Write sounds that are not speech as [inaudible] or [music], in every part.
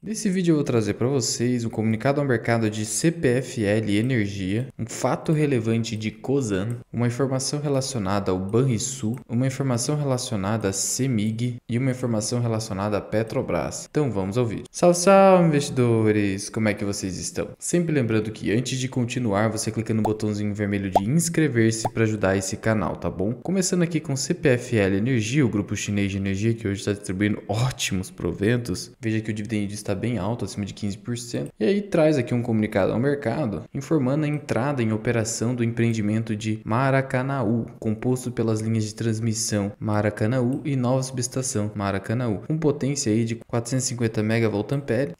Nesse vídeo eu vou trazer para vocês um comunicado ao mercado de CPFL Energia, um fato relevante de COSAN, uma informação relacionada ao Banrisul, uma informação relacionada a CEMIG e uma informação relacionada a Petrobras. Então vamos ao vídeo. Salve, salve investidores! Como é que vocês estão? Sempre lembrando que antes de continuar, você clica no botãozinho vermelho de inscrever-se para ajudar esse canal, tá bom? Começando aqui com CPFL Energia, o grupo chinês de energia que hoje está distribuindo ótimos proventos. Veja que o dividendo está está bem alto, acima de 15%. E aí traz aqui um comunicado ao mercado informando a entrada em operação do empreendimento de Maracanaú, composto pelas linhas de transmissão Maracanaú e nova subestação Maracanaú, com potência aí de 450 MVA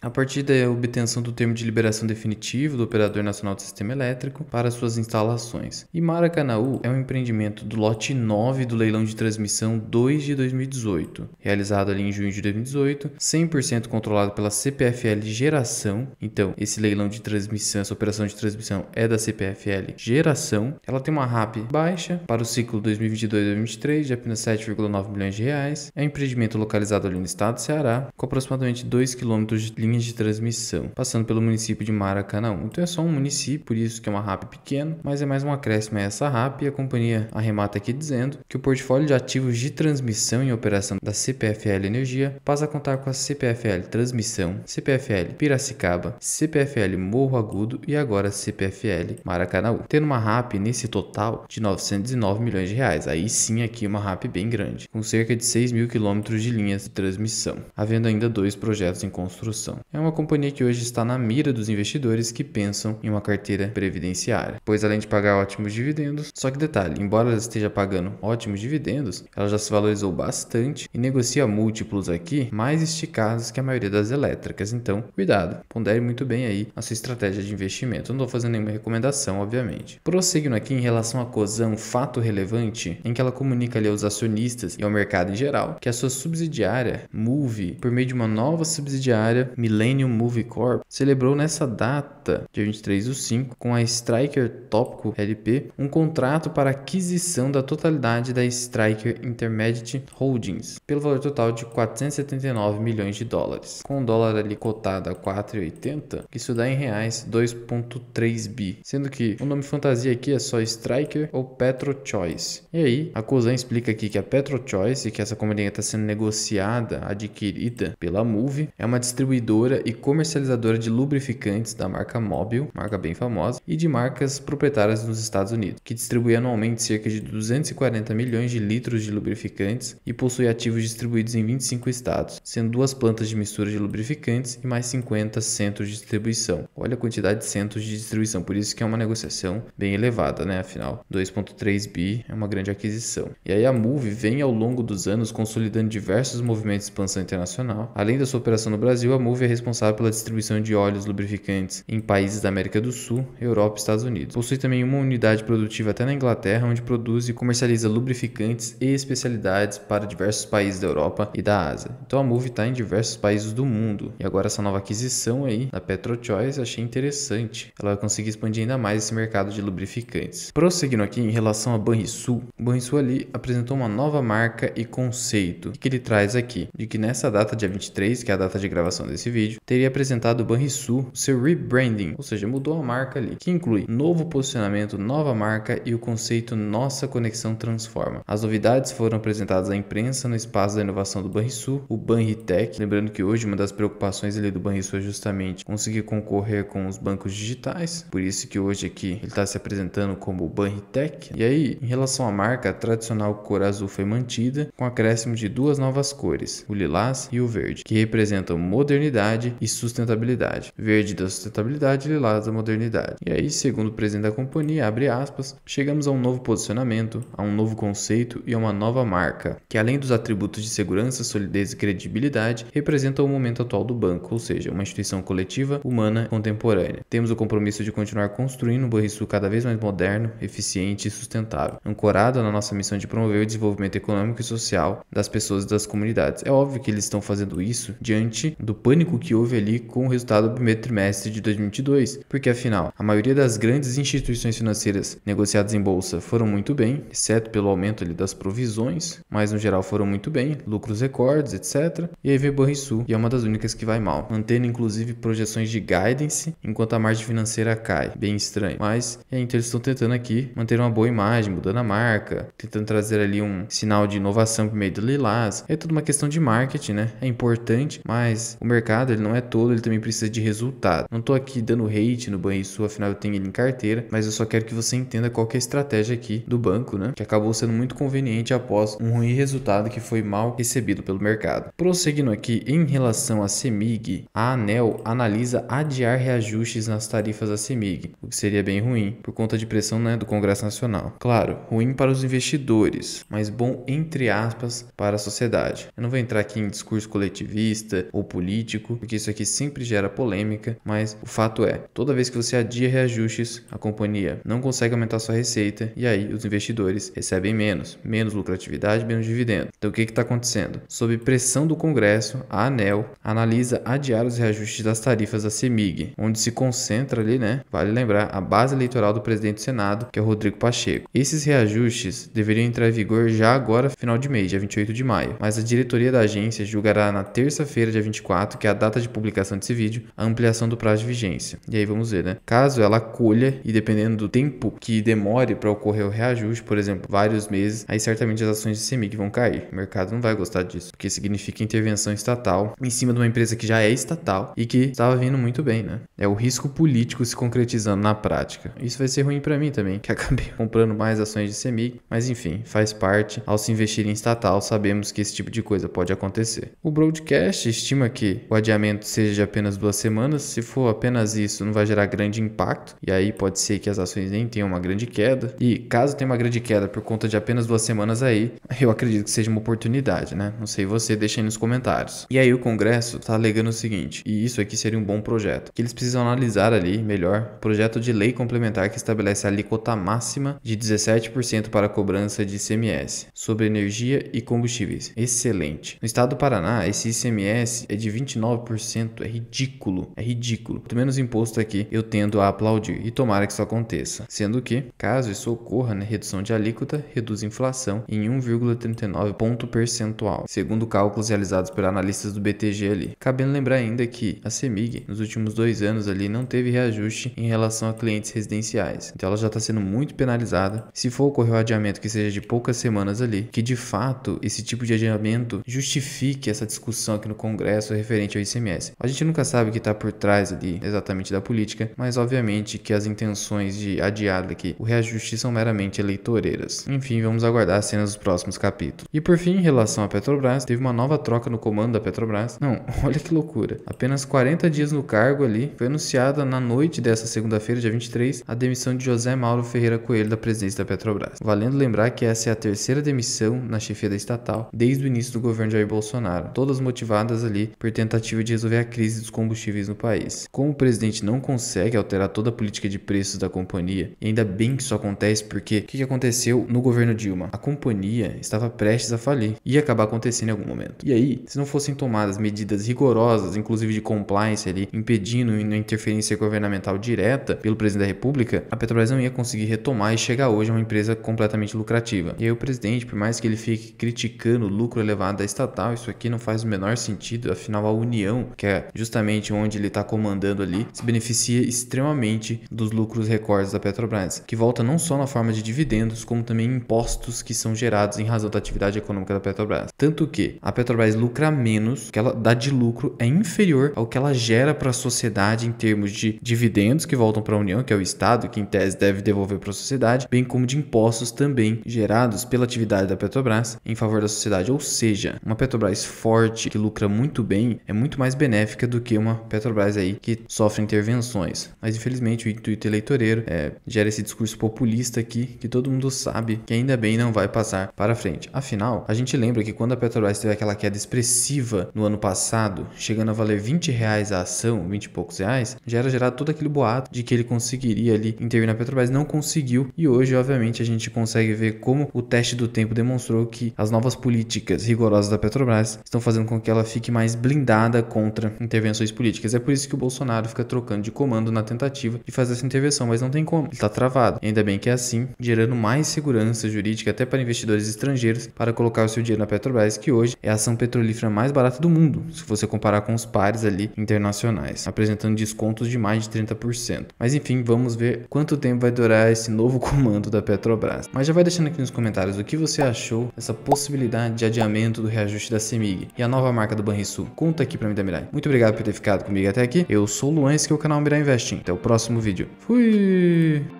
a partir da obtenção do termo de liberação definitivo do Operador Nacional do Sistema Elétrico para suas instalações. E Maracanaú é um empreendimento do lote 9 do leilão de transmissão 2 de 2018, realizado ali em junho de 2018, 100% controlado pela CPFL Geração. Então, esse leilão de transmissão, essa operação de transmissão é da CPFL Geração. Ela tem uma RAP baixa para o ciclo 2022-2023 de apenas 7,9 milhões de reais. É um empreendimento localizado ali no estado do Ceará, com aproximadamente 2 km de linhas de transmissão, passando pelo município de Maracanã. Então é só um município, por isso que é uma RAP pequena, mas é mais um acréscimo a essa RAP e a companhia arremata aqui dizendo que o portfólio de ativos de transmissão em operação da CPFL Energia passa a contar com a CPFL Transmissão CPFL Piracicaba, CPFL Morro Agudo e agora CPFL Maracanaú, tendo uma RAP nesse total de 909 milhões de reais. Aí sim aqui uma RAP bem grande, com cerca de 6 mil quilômetros de linhas de transmissão, havendo ainda dois projetos em construção. É uma companhia que hoje está na mira dos investidores que pensam em uma carteira previdenciária, pois além de pagar ótimos dividendos, só que detalhe, embora ela esteja pagando ótimos dividendos, ela já se valorizou bastante e negocia múltiplos aqui mais esticados que a maioria das elétricas elétricas. Então, cuidado, pondere muito bem aí a sua estratégia de investimento. não estou fazendo nenhuma recomendação, obviamente. Prosseguindo aqui em relação à COSAN, um fato relevante em que ela comunica ali aos acionistas e ao mercado em geral que a sua subsidiária Move, por meio de uma nova subsidiária Millennium Move Corp, celebrou nessa data, dia 23 do 5, com a Striker Topco LP, um contrato para aquisição da totalidade da Striker Intermediate Holdings, pelo valor total de 479 milhões de dólares, com o dólar dólar ali cotado a 4,80, isso dá em reais 2,3 bi. Sendo que o nome fantasia aqui é só Striker ou PetroChoice. E aí, a Cosan explica aqui que a PetroChoice, que é essa companhia está sendo negociada, adquirida pela Move, é uma distribuidora e comercializadora de lubrificantes da marca Mobil, marca bem famosa, e de marcas proprietárias nos Estados Unidos, que distribui anualmente cerca de 240 milhões de litros de lubrificantes e possui ativos distribuídos em 25 estados, sendo duas plantas de mistura de lubrificantes e mais 50 centros de distribuição. Olha a quantidade de centros de distribuição, por isso que é uma negociação bem elevada, né? Afinal, 2.3 bi é uma grande aquisição. E aí a Move vem ao longo dos anos consolidando diversos movimentos de expansão internacional. Além da sua operação no Brasil, a Move é responsável pela distribuição de óleos lubrificantes em países da América do Sul, Europa e Estados Unidos. Possui também uma unidade produtiva até na Inglaterra, onde produz e comercializa lubrificantes e especialidades para diversos países da Europa e da Ásia. Então a Move está em diversos países do mundo, mundo. E agora essa nova aquisição aí da PetroChoice achei interessante. Ela vai conseguir expandir ainda mais esse mercado de lubrificantes. Prosseguindo aqui em relação a Banrisul, Banrisul ali apresentou uma nova marca e conceito que ele traz aqui, de que nessa data dia 23, que é a data de gravação desse vídeo, teria apresentado o Banrisul seu rebranding, ou seja, mudou a marca ali, que inclui novo posicionamento, nova marca e o conceito Nossa Conexão Transforma. As novidades foram apresentadas à imprensa no espaço da inovação do Banrisul, o Banritech, lembrando que hoje uma das preocupações preocupações ali do Banrisul é justamente conseguir concorrer com os bancos digitais, por isso que hoje aqui ele está se apresentando como Banritech. E aí, em relação à marca, a tradicional cor azul foi mantida, com acréscimo de duas novas cores, o lilás e o verde, que representam modernidade e sustentabilidade. Verde da sustentabilidade, lilás da modernidade. E aí, segundo o presidente da companhia, abre aspas, chegamos a um novo posicionamento, a um novo conceito e a uma nova marca, que além dos atributos de segurança, solidez e credibilidade, representa o momento atual atual do banco, ou seja, uma instituição coletiva, humana contemporânea. Temos o compromisso de continuar construindo um Banrisul cada vez mais moderno, eficiente e sustentável, ancorado na nossa missão de promover o desenvolvimento econômico e social das pessoas e das comunidades. É óbvio que eles estão fazendo isso diante do pânico que houve ali com o resultado do primeiro trimestre de 2022, porque afinal, a maioria das grandes instituições financeiras negociadas em bolsa foram muito bem, exceto pelo aumento ali das provisões, mas no geral foram muito bem, lucros recordes, etc. E aí vem o Banrisul, e é uma das únicas que vai mal, mantendo inclusive projeções de guidance enquanto a margem financeira cai. Bem estranho. Mas é, então eles estão tentando aqui manter uma boa imagem, mudando a marca, tentando trazer ali um sinal de inovação por meio do Lilás. É tudo uma questão de marketing, né? É importante, mas o mercado ele não é todo, ele também precisa de resultado. Não tô aqui dando hate no Banrisul, afinal eu tenho ele em carteira, mas eu só quero que você entenda qual é a estratégia aqui do banco, né? Que acabou sendo muito conveniente após um ruim resultado que foi mal recebido pelo mercado. Prosseguindo aqui em relação às CEMIG. A ANEL analisa adiar reajustes nas tarifas da CEMIG, o que seria bem ruim, por conta de pressão né, do Congresso Nacional. Claro, ruim para os investidores, mas bom entre aspas para a sociedade. Eu não vou entrar aqui em discurso coletivista ou político, porque isso aqui sempre gera polêmica, mas o fato é, toda vez que você adia reajustes, a companhia não consegue aumentar sua receita e aí os investidores recebem menos, menos lucratividade, menos dividendo. Então o que está acontecendo? Sob pressão do Congresso, a ANEL analisa analisa adiar os reajustes das tarifas da CEMIG, onde se concentra ali, né? Vale lembrar, a base eleitoral do presidente do Senado, que é o Rodrigo Pacheco. Esses reajustes deveriam entrar em vigor já agora, final de mês, dia 28 de maio, mas a diretoria da agência julgará na terça-feira, dia 24, que é a data de publicação desse vídeo, a ampliação do prazo de vigência. E aí vamos ver, né? Caso ela acolha e dependendo do tempo que demore para ocorrer o reajuste, por exemplo, vários meses, aí certamente as ações de CEMIG vão cair. O mercado não vai gostar disso, porque significa intervenção estatal em cima de uma empresa empresa que já é estatal e que estava vindo muito bem, né? É o risco político se concretizando na prática. Isso vai ser ruim para mim também, [laughs] que acabei comprando mais ações de CEMIG, mas enfim, faz parte. Ao se investir em estatal, sabemos que esse tipo de coisa pode acontecer. O broadcast estima que o adiamento seja de apenas duas semanas. Se for apenas isso, não vai gerar grande impacto e aí pode ser que as ações nem tenham uma grande queda. E caso tenha uma grande queda por conta de apenas duas semanas aí, [laughs] eu acredito que seja uma oportunidade, né? Não sei você, deixa aí nos comentários. E aí o Congresso está alegando o seguinte, e isso aqui seria um bom projeto, que eles precisam analisar ali melhor projeto de lei complementar que estabelece a alíquota máxima de 17% para a cobrança de ICMS sobre energia e combustíveis. Excelente. No estado do Paraná, esse ICMS é de 29%, é ridículo, é ridículo. Pelo menos imposto aqui, eu tendo a aplaudir e tomara que isso aconteça. Sendo que, caso isso ocorra, né, redução de alíquota reduz inflação em 1,39 ponto percentual, segundo cálculos realizados por analistas do BTG ali. Cabendo lembrar ainda que a CEMIG, nos últimos dois anos ali, não teve reajuste em relação a clientes residenciais. Então ela já está sendo muito penalizada. Se for ocorrer um adiamento que seja de poucas semanas ali, que de fato esse tipo de adiamento justifique essa discussão aqui no Congresso referente ao ICMS. A gente nunca sabe o que está por trás ali exatamente da política, mas obviamente que as intenções de adiar daqui o reajuste são meramente eleitoreiras. Enfim, vamos aguardar as cenas dos próximos capítulos. E por fim, em relação à Petrobras, teve uma nova troca no comando da Petrobras. Não, [laughs] Olha que loucura. Apenas 40 dias no cargo ali, foi anunciada na noite dessa segunda-feira, dia 23, a demissão de José Mauro Ferreira Coelho da presidência da Petrobras. Valendo lembrar que essa é a terceira demissão na chefia da estatal desde o início do governo de Jair Bolsonaro, todas motivadas ali por tentativa de resolver a crise dos combustíveis no país. Como o presidente não consegue alterar toda a política de preços da companhia, e ainda bem que isso acontece porque o que aconteceu no governo Dilma? A companhia estava prestes a falir, ia acabar acontecendo em algum momento. E aí, se não fossem tomadas medidas rigorosas, inclusive de compliance ali, impedindo uma interferência governamental direta pelo presidente da República, a Petrobras não ia conseguir retomar e chegar hoje a uma empresa completamente lucrativa. E aí o presidente, por mais que ele fique criticando o lucro elevado da estatal, isso aqui não faz o menor sentido, afinal a União, que é justamente onde ele está comandando ali, se beneficia extremamente dos lucros recordes da Petrobras, que volta não só na forma de dividendos, como também impostos que são gerados em razão da atividade econômica da Petrobras. Tanto que a Petrobras lucra menos que ela dá de lucro é inferior ao que ela gera para a sociedade em termos de dividendos que voltam para a União, que é o Estado, que em tese deve devolver para a sociedade, bem como de impostos também gerados pela atividade da Petrobras em favor da sociedade. Ou seja, uma Petrobras forte, que lucra muito bem, é muito mais benéfica do que uma Petrobras aí que sofre intervenções. Mas infelizmente o intuito eleitoreiro é, gera esse discurso populista aqui que todo mundo sabe que ainda bem não vai passar para frente. Afinal, a gente lembra que quando a Petrobras teve aquela queda expressiva no ano passado, mercado, chegando a valer 20 reais a ação, 20 e poucos reais, já era gerado todo aquele boato de que ele conseguiria ali intervir na Petrobras, não conseguiu. E hoje, obviamente, a gente consegue ver como o teste do tempo demonstrou que as novas políticas rigorosas da Petrobras estão fazendo com que ela fique mais blindada contra intervenções políticas. É por isso que o Bolsonaro fica trocando de comando na tentativa de fazer essa intervenção, mas não tem como, ele está travado. ainda bem que é assim, gerando mais segurança jurídica até para investidores estrangeiros para colocar o seu dinheiro na Petrobras, que hoje é a ação petrolífera mais barata do mundo. Se você você comparar com os pares ali internacionais, apresentando descontos de mais de 30%. Mas enfim, vamos ver quanto tempo vai durar esse novo [laughs] comando da Petrobras. Mas já vai deixando aqui nos comentários o que você achou dessa possibilidade de adiamento do reajuste da CEMIG e a nova marca do Banrisul. Conta aqui para mim da Mirai. Muito obrigado por ter ficado comigo até aqui. Eu sou o Luan, esse é o canal Mirai Investing. Até o próximo vídeo. Fui!